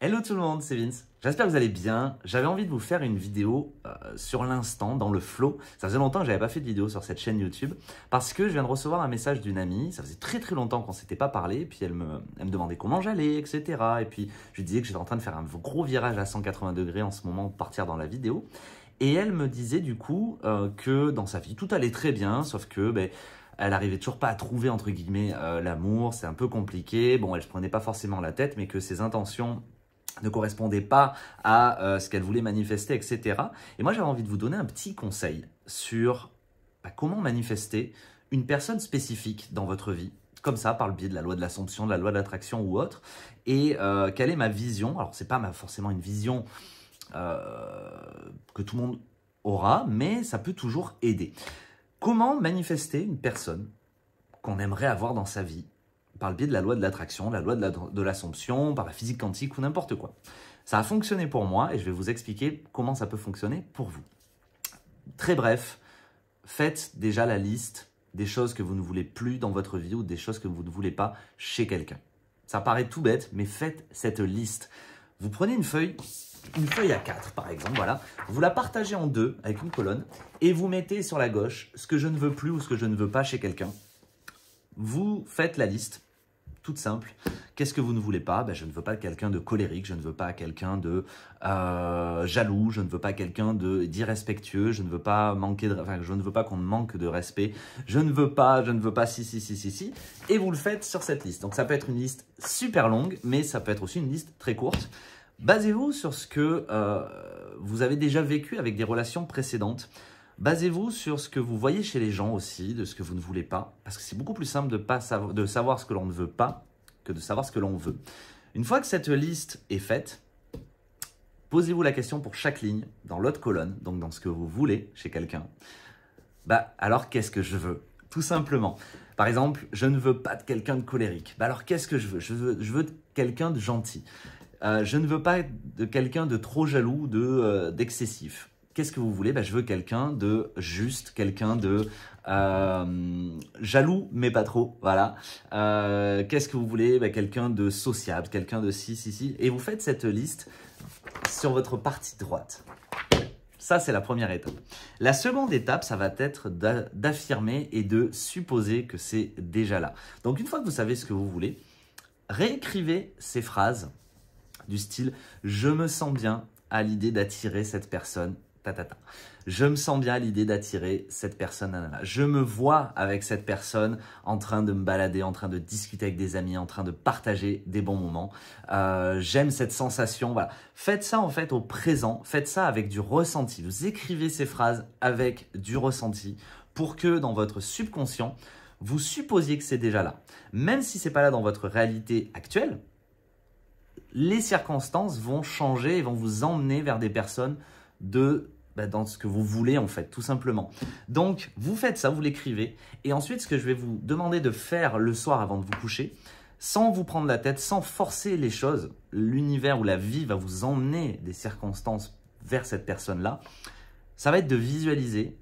Hello tout le monde, c'est Vince. J'espère que vous allez bien. J'avais envie de vous faire une vidéo euh, sur l'instant, dans le flow. Ça faisait longtemps que j'avais pas fait de vidéo sur cette chaîne YouTube parce que je viens de recevoir un message d'une amie. Ça faisait très très longtemps qu'on s'était pas parlé. Puis elle me, demandait comment j'allais, etc. Et puis je lui disais que j'étais en train de faire un gros virage à 180 degrés en ce moment pour partir dans la vidéo. Et elle me disait du coup euh, que dans sa vie tout allait très bien, sauf que ben, elle arrivait toujours pas à trouver entre guillemets euh, l'amour, c'est un peu compliqué. Bon, elle se prenait pas forcément la tête, mais que ses intentions ne correspondait pas à euh, ce qu'elle voulait manifester, etc. Et moi, j'avais envie de vous donner un petit conseil sur bah, comment manifester une personne spécifique dans votre vie, comme ça, par le biais de la loi de l'assomption, de la loi de l'attraction ou autre, et euh, quelle est ma vision. Alors, ce n'est pas forcément une vision euh, que tout le monde aura, mais ça peut toujours aider. Comment manifester une personne qu'on aimerait avoir dans sa vie par le biais de la loi de l'attraction, la loi de l'assomption, par la physique quantique ou n'importe quoi. Ça a fonctionné pour moi et je vais vous expliquer comment ça peut fonctionner pour vous. Très bref, faites déjà la liste des choses que vous ne voulez plus dans votre vie ou des choses que vous ne voulez pas chez quelqu'un. Ça paraît tout bête, mais faites cette liste. Vous prenez une feuille, une feuille à quatre par exemple, voilà, vous la partagez en deux avec une colonne et vous mettez sur la gauche ce que je ne veux plus ou ce que je ne veux pas chez quelqu'un. Vous faites la liste toute simple. Qu'est-ce que vous ne voulez pas ben, Je ne veux pas quelqu'un de colérique, je ne veux pas quelqu'un de euh, jaloux, je ne veux pas quelqu'un d'irrespectueux, je ne veux pas manquer de, enfin, je ne veux pas qu'on manque de respect, je ne veux pas, je ne veux pas si, si, si, si, si. Et vous le faites sur cette liste. Donc ça peut être une liste super longue, mais ça peut être aussi une liste très courte. Basez-vous sur ce que euh, vous avez déjà vécu avec des relations précédentes. Basez-vous sur ce que vous voyez chez les gens aussi, de ce que vous ne voulez pas, parce que c'est beaucoup plus simple de, pas de savoir ce que l'on ne veut pas que de savoir ce que l'on veut. Une fois que cette liste est faite, posez-vous la question pour chaque ligne, dans l'autre colonne, donc dans ce que vous voulez chez quelqu'un. Bah alors qu'est-ce que je veux Tout simplement. Par exemple, je ne veux pas de quelqu'un de colérique. Bah alors qu'est-ce que je veux Je veux, je veux quelqu'un de gentil. Euh, je ne veux pas de quelqu'un de trop jaloux, de euh, d'excessif. Qu'est-ce que vous voulez bah, Je veux quelqu'un de juste, quelqu'un de euh, jaloux, mais pas trop. Voilà. Euh, qu'est-ce que vous voulez bah, Quelqu'un de sociable, quelqu'un de si, si, si. Et vous faites cette liste sur votre partie droite. Ça, c'est la première étape. La seconde étape, ça va être d'affirmer et de supposer que c'est déjà là. Donc, une fois que vous savez ce que vous voulez, réécrivez ces phrases du style « Je me sens bien à l'idée d'attirer cette personne je me sens bien à l'idée d'attirer cette personne, là Je me vois avec cette personne en train de me balader, en train de discuter avec des amis, en train de partager des bons moments. Euh, j'aime cette sensation, Faites ça en fait au présent, faites ça avec du ressenti. Vous écrivez ces phrases avec du ressenti pour que dans votre subconscient, vous supposiez que c'est déjà là. Même si c'est pas là dans votre réalité actuelle, les circonstances vont changer et vont vous emmener vers des personnes de bah, dans ce que vous voulez en fait, tout simplement. Donc, vous faites ça, vous l'écrivez. Et ensuite, ce que je vais vous demander de faire le soir avant de vous coucher, sans vous prendre la tête, sans forcer les choses, l'univers ou la vie va vous emmener des circonstances vers cette personne-là, ça va être de visualiser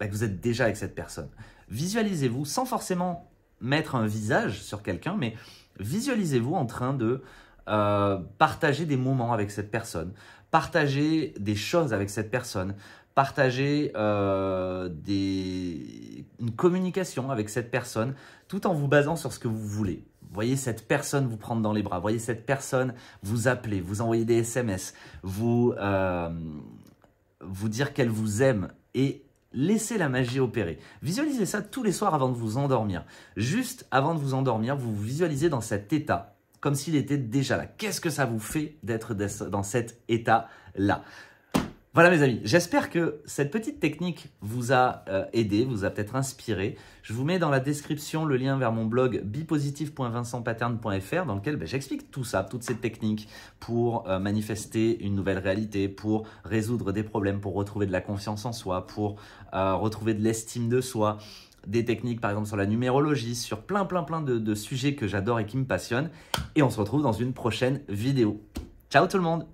bah, que vous êtes déjà avec cette personne. Visualisez-vous sans forcément mettre un visage sur quelqu'un, mais visualisez-vous en train de euh, partager des moments avec cette personne, partager des choses avec cette personne, partager euh, une communication avec cette personne, tout en vous basant sur ce que vous voulez. Voyez cette personne vous prendre dans les bras, voyez cette personne vous appeler, vous envoyer des SMS, vous, euh, vous dire qu'elle vous aime et laissez la magie opérer. Visualisez ça tous les soirs avant de vous endormir. Juste avant de vous endormir, vous vous visualisez dans cet état comme s'il était déjà là. Qu'est-ce que ça vous fait d'être dans cet état-là voilà mes amis, j'espère que cette petite technique vous a euh, aidé, vous a peut-être inspiré. Je vous mets dans la description le lien vers mon blog bipositif.vincentpattern.fr dans lequel ben, j'explique tout ça, toutes ces techniques pour euh, manifester une nouvelle réalité, pour résoudre des problèmes, pour retrouver de la confiance en soi, pour euh, retrouver de l'estime de soi, des techniques par exemple sur la numérologie, sur plein plein plein de, sujets que j'adore et qui me passionnent. Et on se retrouve dans une prochaine vidéo. Ciao tout le monde